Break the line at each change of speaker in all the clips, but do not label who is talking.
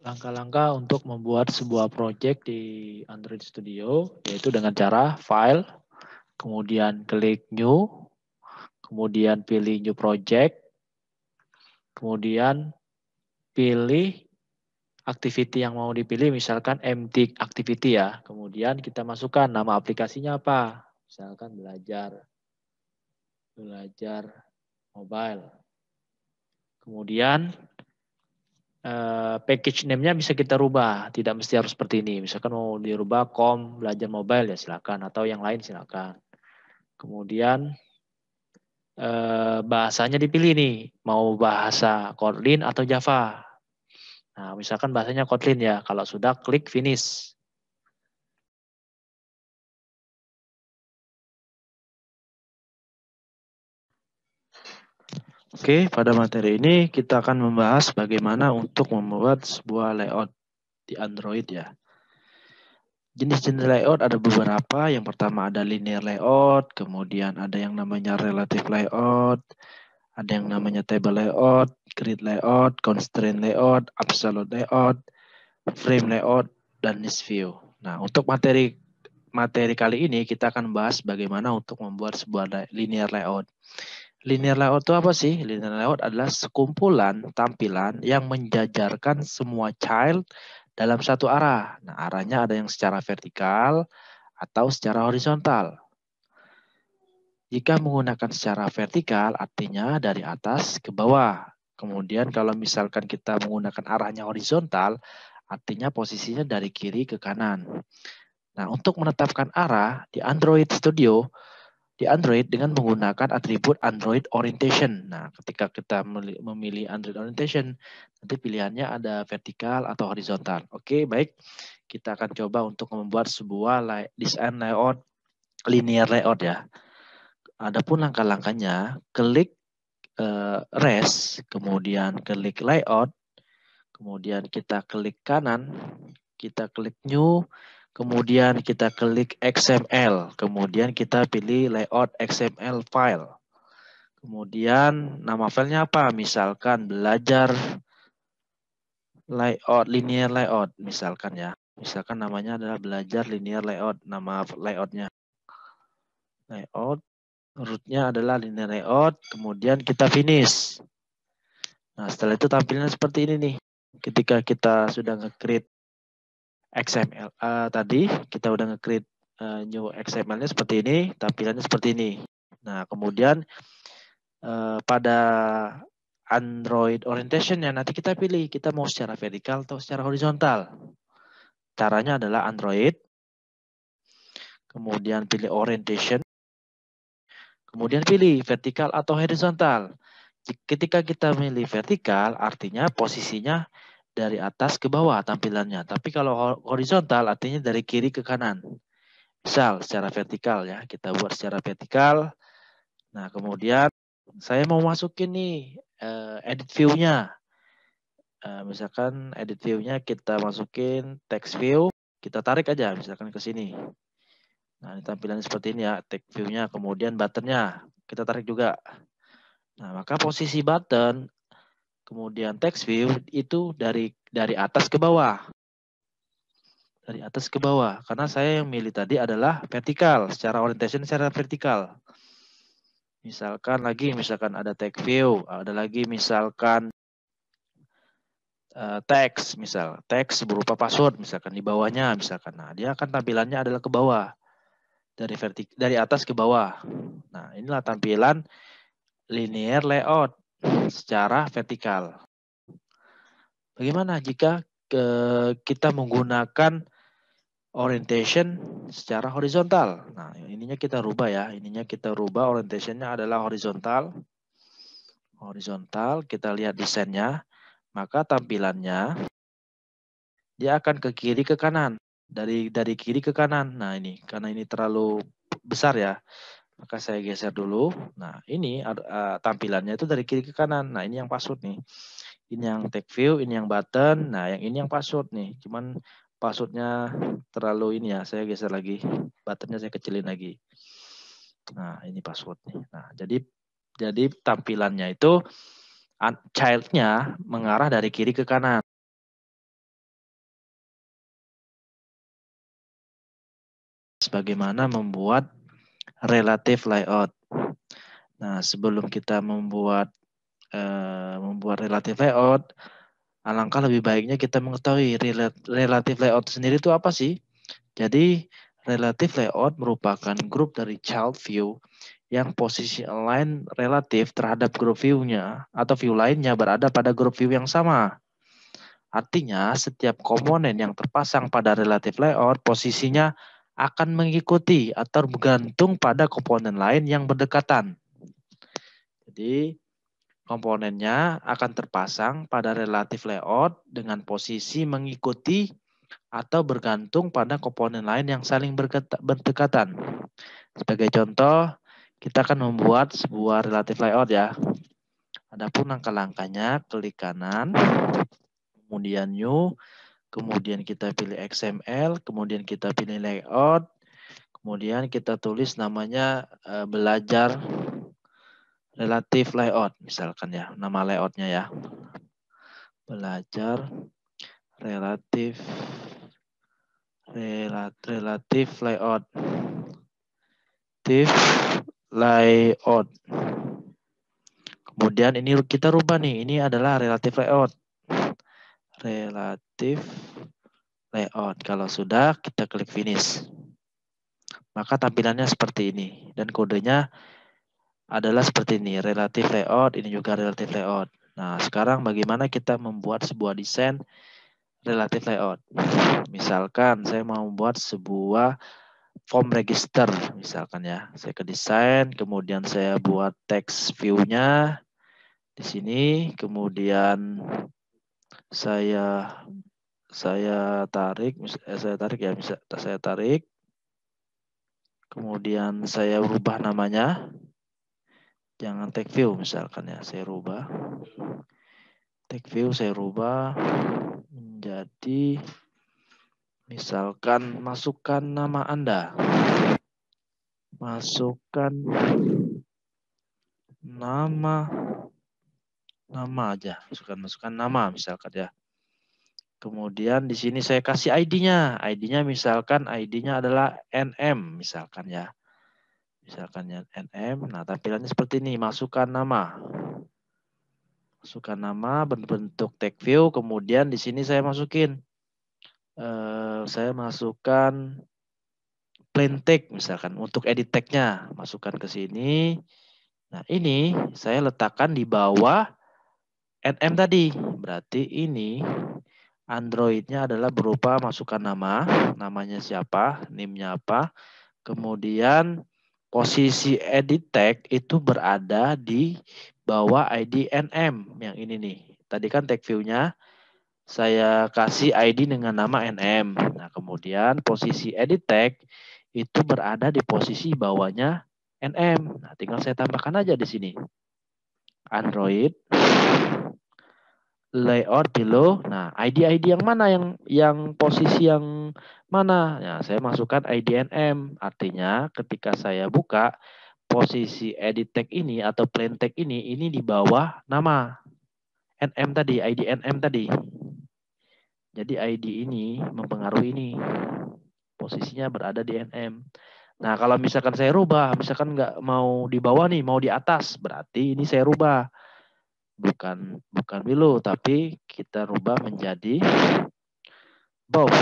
langkah-langkah untuk membuat sebuah project di Android Studio yaitu dengan cara file kemudian klik new kemudian pilih new project kemudian pilih activity yang mau dipilih misalkan empty activity ya kemudian kita masukkan nama aplikasinya apa misalkan belajar belajar mobile kemudian Eh, package name-nya bisa kita rubah, tidak mesti harus seperti ini. Misalkan mau dirubah com belajar mobile ya silakan atau yang lain silakan. Kemudian eh, bahasanya dipilih nih, mau bahasa Kotlin atau Java. Nah, misalkan bahasanya Kotlin ya, kalau sudah klik finish. Oke, pada materi ini kita akan membahas bagaimana untuk membuat sebuah layout di Android ya. Jenis-jenis layout ada beberapa. Yang pertama ada linear layout, kemudian ada yang namanya relative layout, ada yang namanya table layout, grid layout, constraint layout, absolute layout, frame layout, dan list view. Nah, untuk materi materi kali ini kita akan bahas bagaimana untuk membuat sebuah linear layout. Linear layout itu apa sih? Linear layout adalah sekumpulan tampilan yang menjajarkan semua child dalam satu arah. Nah, arahnya ada yang secara vertikal atau secara horizontal. Jika menggunakan secara vertikal, artinya dari atas ke bawah. Kemudian kalau misalkan kita menggunakan arahnya horizontal, artinya posisinya dari kiri ke kanan. Nah, untuk menetapkan arah di Android Studio, di Android dengan menggunakan atribut Android Orientation. Nah, ketika kita memilih Android Orientation, nanti pilihannya ada vertikal atau horizontal. Oke, baik. Kita akan coba untuk membuat sebuah design layout, linear layout ya. Adapun langkah-langkahnya, klik uh, res, kemudian klik layout, kemudian kita klik kanan, kita klik new, kemudian kita klik XML, kemudian kita pilih layout XML file. Kemudian nama filenya apa? Misalkan belajar layout linear layout misalkan ya. Misalkan namanya adalah belajar linear layout nama layoutnya. Layout rootnya adalah linear layout. Kemudian kita finish. Nah setelah itu tampilnya seperti ini nih. Ketika kita sudah nge-create XML uh, ah, tadi kita udah nge uh, ah, new XML-nya seperti ini, tampilannya seperti ini. Nah, kemudian uh, pada Android orientation yang nanti kita pilih, kita mau secara vertikal atau secara horizontal. Caranya adalah Android, kemudian pilih orientation, kemudian pilih vertikal atau horizontal. Ketika kita milih vertikal, artinya posisinya dari atas ke bawah tampilannya. Tapi kalau horizontal artinya dari kiri ke kanan. Misal secara vertikal ya, kita buat secara vertikal. Nah, kemudian saya mau masukin nih eh, edit view-nya. Eh, misalkan edit view-nya kita masukin text view, kita tarik aja misalkan ke sini. Nah, ini tampilannya seperti ini ya, text view-nya, kemudian button-nya kita tarik juga. Nah, maka posisi button Kemudian text view itu dari dari atas ke bawah. Dari atas ke bawah. Karena saya yang milih tadi adalah vertikal. Secara orientation secara vertikal. Misalkan lagi, misalkan ada text view. Ada lagi misalkan uh, eh, teks misal text berupa password misalkan di bawahnya misalkan nah dia akan tampilannya adalah ke bawah dari vertik dari atas ke bawah nah inilah tampilan linear layout secara vertikal. Bagaimana jika ke, kita menggunakan orientation secara horizontal? Nah, ininya kita rubah ya. Ininya kita rubah orientationnya adalah horizontal. Horizontal, kita lihat desainnya. Maka tampilannya dia akan ke kiri ke kanan dari dari kiri ke kanan. Nah, ini karena ini terlalu besar ya. Maka saya geser dulu. Nah, ini uh, tampilannya itu dari kiri ke kanan. Nah, ini yang password nih. Ini yang take view, ini yang button. Nah, yang ini yang password nih. Cuman passwordnya terlalu ini ya. Saya geser lagi. Buttonnya saya kecilin lagi. Nah, ini password nih. Nah, jadi jadi tampilannya itu childnya mengarah dari kiri ke kanan. Bagaimana membuat relative layout. Nah, sebelum kita membuat uh, membuat relative layout, alangkah lebih baiknya kita mengetahui relative layout sendiri itu apa sih? Jadi, relative layout merupakan grup dari child view yang posisi align relatif terhadap grup view-nya atau view lainnya berada pada grup view yang sama. Artinya, setiap komponen yang terpasang pada relative layout posisinya akan mengikuti atau bergantung pada komponen lain yang berdekatan. Jadi komponennya akan terpasang pada relatif layout dengan posisi mengikuti atau bergantung pada komponen lain yang saling berdekatan. Sebagai contoh, kita akan membuat sebuah relatif layout ya. Adapun langkah-langkahnya, klik kanan, kemudian new, kemudian kita pilih XML, kemudian kita pilih layout, kemudian kita tulis namanya eh, belajar relatif layout misalkan ya, nama layoutnya ya. Belajar relatif relatif layout. Relatif layout. Kemudian ini kita rubah nih, ini adalah relatif layout relatif layout. Kalau sudah, kita klik finish. Maka tampilannya seperti ini. Dan kodenya adalah seperti ini. Relatif layout, ini juga relatif layout. Nah, sekarang bagaimana kita membuat sebuah desain relatif layout. Misalkan saya mau membuat sebuah form register misalkan ya. Saya ke desain, kemudian saya buat text view-nya di sini, kemudian saya saya tarik eh, saya tarik ya bisa saya tarik kemudian saya rubah namanya jangan take view misalkan ya saya rubah take view saya rubah menjadi misalkan masukkan nama Anda masukkan nama nama aja, masukkan masukkan nama hmm. misalkan ya. Kemudian di sini saya kasih ID-nya. ID-nya misalkan ID-nya adalah NM misalkan ya. Misalkan ya NM. Nah, tampilannya seperti ini, masukkan nama. Masukkan nama bentuk tag view, kemudian di sini saya masukin eh, saya masukkan plain tag misalkan untuk edit tag-nya, masukkan ke sini. Nah, ini saya letakkan di bawah NM tadi. Berarti ini Androidnya adalah berupa masukan nama, namanya siapa, NIM-nya apa. Kemudian posisi edit tag itu berada di bawah ID NM yang ini nih. Tadi kan tag view-nya saya kasih ID dengan nama NM. Nah, kemudian posisi edit tag itu berada di posisi bawahnya NM. Nah, tinggal saya tambahkan aja di sini. Android layout below. Nah, ID-ID yang mana yang yang posisi yang mana? Ya, saya masukkan ID NM. Artinya ketika saya buka posisi edit tag ini atau plain tag ini ini di bawah nama NM tadi, ID NM tadi. Jadi ID ini mempengaruhi ini. Posisinya berada di NM. Nah, kalau misalkan saya rubah, misalkan nggak mau di bawah nih, mau di atas, berarti ini saya rubah bukan bukan below tapi kita rubah menjadi above.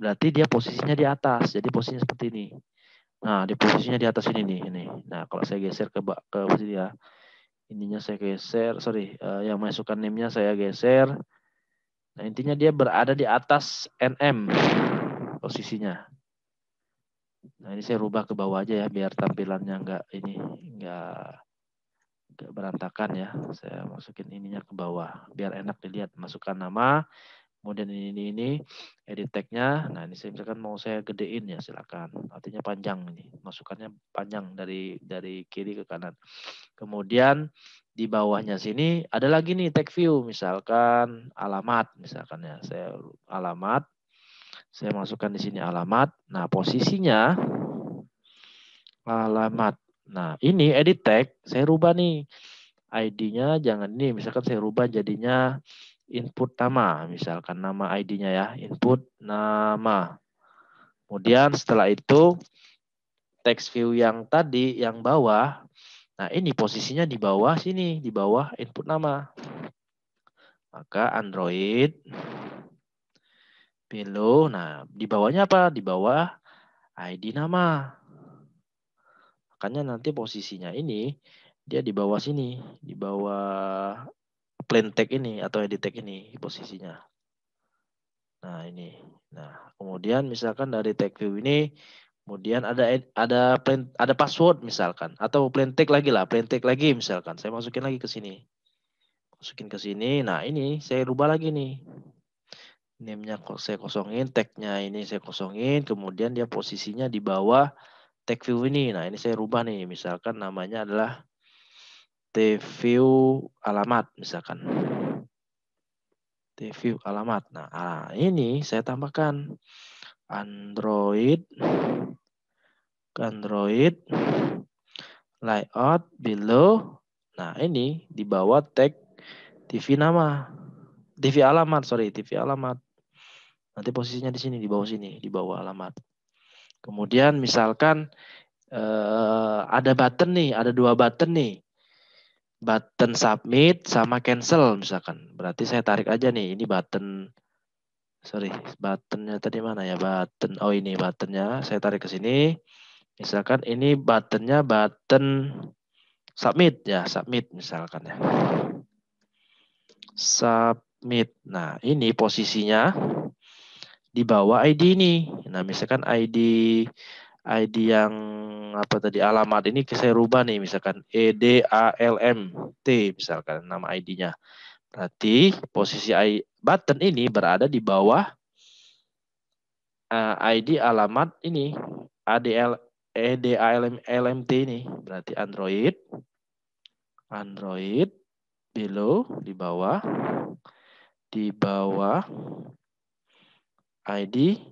Berarti dia posisinya di atas. Jadi posisinya seperti ini. Nah, di posisinya di atas ini nih ini. Nah, kalau saya geser ke ke posisi ya. Ininya saya geser, sorry, uh, yang masukkan name-nya saya geser. Nah, intinya dia berada di atas NM posisinya. Nah, ini saya rubah ke bawah aja ya biar tampilannya enggak ini enggak agak berantakan ya. Saya masukin ininya ke bawah biar enak dilihat. Masukkan nama, kemudian ini ini, ini edit tag-nya. Nah, ini saya misalkan mau saya gedein ya, silakan. Artinya panjang ini. Masukannya panjang dari dari kiri ke kanan. Kemudian di bawahnya sini ada lagi nih tag view misalkan alamat misalkan ya. Saya alamat saya masukkan di sini alamat. Nah, posisinya alamat Nah, ini edit tag saya rubah nih. ID-nya jangan nih misalkan saya rubah jadinya input nama, misalkan nama ID-nya ya, input nama. Kemudian setelah itu text view yang tadi yang bawah. Nah, ini posisinya di bawah sini, di bawah input nama. Maka Android pilu. Nah, di bawahnya apa? Di bawah ID nama. Makanya nanti posisinya ini dia di bawah sini, di bawah plain tag ini atau edit tag ini posisinya. Nah, ini. Nah, kemudian misalkan dari tag view ini kemudian ada ada plain, ada password misalkan atau plain tag lagi lah, plain tag lagi misalkan. Saya masukin lagi ke sini. Masukin ke sini. Nah, ini saya rubah lagi nih. Name-nya saya kosongin, tag-nya ini saya kosongin, kemudian dia posisinya di bawah tag view ini. Nah, ini saya rubah nih. Misalkan namanya adalah view alamat misalkan. view alamat. Nah, ah, ini saya tambahkan Android Android layout below. Nah, ini di bawah tag TV nama. TV alamat, sorry, TV alamat. Nanti posisinya di sini, di bawah sini, di bawah alamat. Kemudian misalkan eh, ada button nih, ada dua button nih. Button submit sama cancel misalkan. Berarti saya tarik aja nih, ini button sorry, buttonnya tadi mana ya? Button, oh ini buttonnya, saya tarik ke sini. Misalkan ini buttonnya button submit ya, submit misalkan ya. Submit. Nah, ini posisinya di bawah ID ini. Nah, misalkan ID ID yang apa tadi alamat ini saya rubah nih misalkan EDALMT misalkan nama ID-nya. Berarti posisi I, button ini berada di bawah uh, eh, ID alamat ini ADL EDALMT ini. Berarti Android Android below di bawah di bawah ID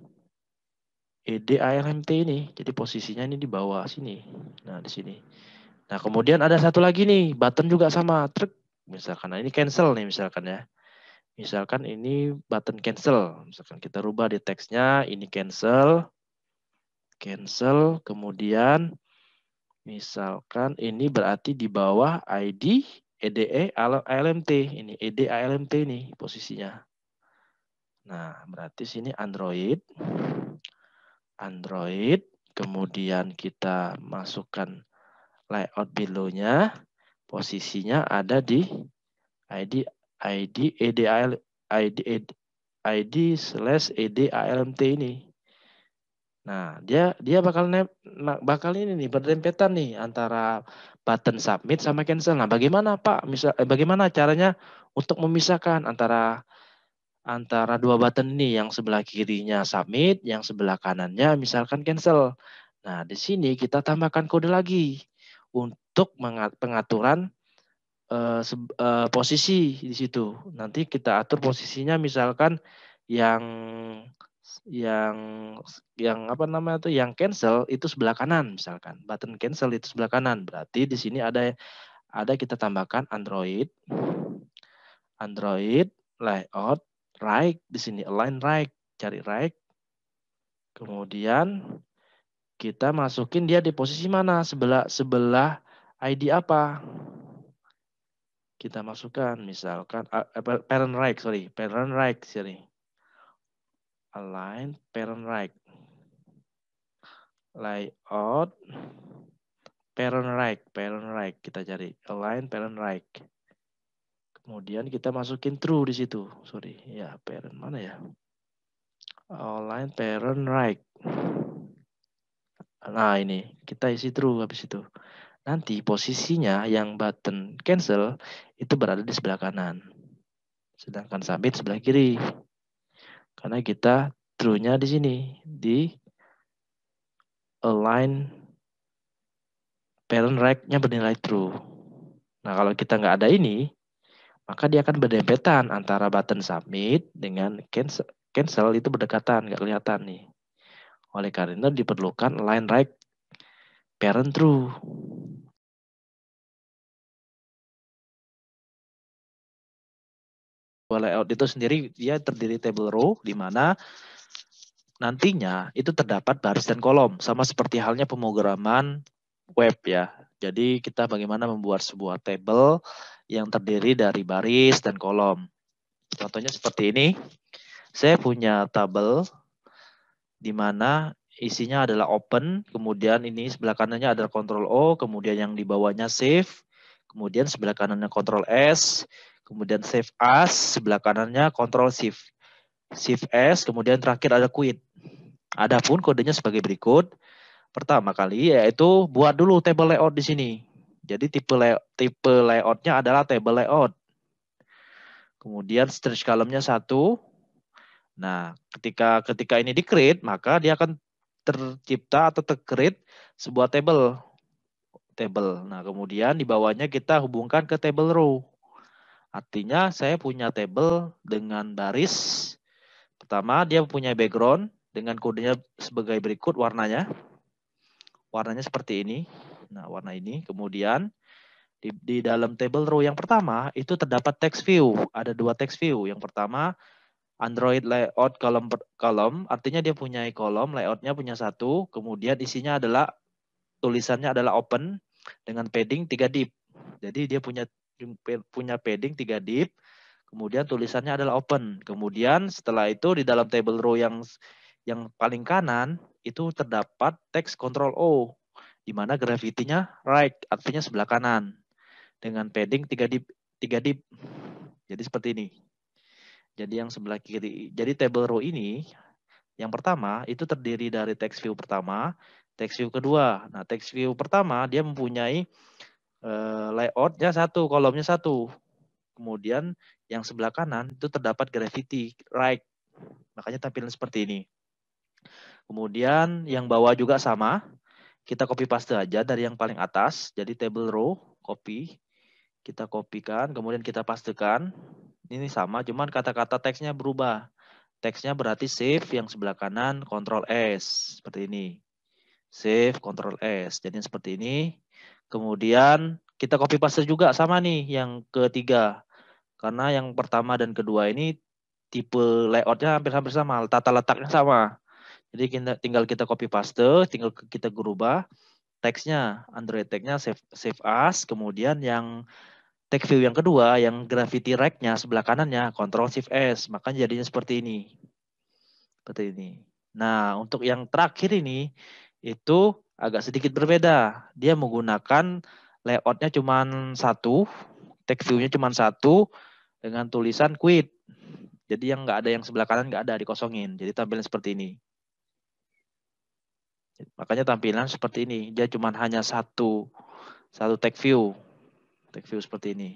EDALMT ini. Jadi posisinya ini di bawah sini. Nah, di sini. Nah, kemudian ada satu lagi nih, button juga sama, truk. Misalkan nah ini cancel nih misalkan ya. Misalkan ini button cancel. Misalkan kita rubah di teksnya ini cancel. Cancel, kemudian misalkan ini berarti di bawah ID EDE ALMT ini, ED ALMT ini posisinya. Nah, berarti sini Android. Android, kemudian kita masukkan layout below-nya. Posisinya ada di ID ID EDAL ID e ID, ID slash EDALMT ini. Nah, dia dia bakal ne, nah, bakal ini nih berdempetan nih antara button submit sama cancel. Nah, bagaimana Pak? Misal eh, bagaimana caranya untuk memisahkan antara antara dua button ini yang sebelah kirinya submit, yang sebelah kanannya misalkan cancel. Nah, di sini kita tambahkan kode lagi untuk pengaturan uh, uh, posisi di situ. Nanti kita atur posisinya misalkan yang yang yang apa namanya itu yang cancel itu sebelah kanan misalkan. Button cancel itu sebelah kanan. Berarti di sini ada ada kita tambahkan Android Android layout right di sini align right, cari right. Kemudian kita masukin dia di posisi mana? Sebelah sebelah ID apa? Kita masukkan misalkan uh, parent right, sorry, parent right, sorry. Align parent right. Layout parent right, parent right kita cari align parent right. Kemudian kita masukin true di situ. Sorry, ya parent mana ya? Online parent right. Nah ini kita isi true habis itu. Nanti posisinya yang button cancel itu berada di sebelah kanan. Sedangkan submit sebelah kiri. Karena kita true-nya di sini di align parent rack-nya bernilai true. Nah, kalau kita nggak ada ini, maka dia akan berdempetan antara button submit dengan cancel, cancel itu berdekatan, nggak kelihatan nih. Oleh karena itu diperlukan line right parent true. Layout itu sendiri dia terdiri table row di mana nantinya itu terdapat baris dan kolom sama seperti halnya pemrograman web ya. Jadi kita bagaimana membuat sebuah table yang terdiri dari baris dan kolom. Contohnya seperti ini. Saya punya tabel di mana isinya adalah open, kemudian ini sebelah kanannya adalah control O, kemudian yang di bawahnya save, kemudian sebelah kanannya control S, kemudian save as, sebelah kanannya control shift. Shift S, kemudian terakhir ada quit. Adapun kodenya sebagai berikut. Pertama kali yaitu buat dulu table layout di sini. Jadi tipe lay tipe layoutnya adalah table layout. Kemudian stretch column satu. Nah, ketika ketika ini di maka dia akan tercipta atau tercreate sebuah table table. Nah, kemudian di bawahnya kita hubungkan ke table row. Artinya saya punya table dengan baris. Pertama, dia punya background dengan kodenya sebagai berikut warnanya. Warnanya seperti ini. Nah, warna ini. Kemudian di, di dalam table row yang pertama itu terdapat text view. Ada dua text view. Yang pertama Android layout kolom kolom, artinya dia punya kolom, layoutnya punya satu, kemudian isinya adalah tulisannya adalah open dengan padding 3 deep. Jadi dia punya punya padding 3 deep, kemudian tulisannya adalah open. Kemudian setelah itu di dalam table row yang yang paling kanan itu terdapat text control O di mana gravitinya right, artinya sebelah kanan, dengan padding 3 dip, 3 dip. Jadi seperti ini. Jadi yang sebelah kiri. Jadi table row ini, yang pertama itu terdiri dari text view pertama, text view kedua. Nah, text view pertama dia mempunyai uh, layoutnya satu, kolomnya satu. Kemudian yang sebelah kanan itu terdapat gravity right. Makanya tampilan seperti ini. Kemudian yang bawah juga sama, kita copy paste aja dari yang paling atas, jadi table row, copy. Kita kopikan, kemudian kita pastekan. Ini sama, cuman kata-kata teksnya berubah. Teksnya berarti save yang sebelah kanan, control S, seperti ini. Save, control S. Jadi seperti ini. Kemudian kita copy paste juga sama nih yang ketiga. Karena yang pertama dan kedua ini tipe layoutnya hampir-hampir sama, tata letaknya sama. Jadi kita, tinggal kita copy paste, tinggal kita gerubah teksnya, Android tag-nya save, save as, kemudian yang tag view yang kedua, yang gravity rack-nya sebelah kanannya, control Shift S, maka jadinya seperti ini. Seperti ini. Nah, untuk yang terakhir ini, itu agak sedikit berbeda. Dia menggunakan layoutnya cuma satu, tag view-nya cuma satu, dengan tulisan quit. Jadi yang nggak ada yang sebelah kanan nggak ada dikosongin. Jadi tampilan seperti ini. Makanya tampilan seperti ini, dia cuma hanya satu satu tag view. Tag view seperti ini.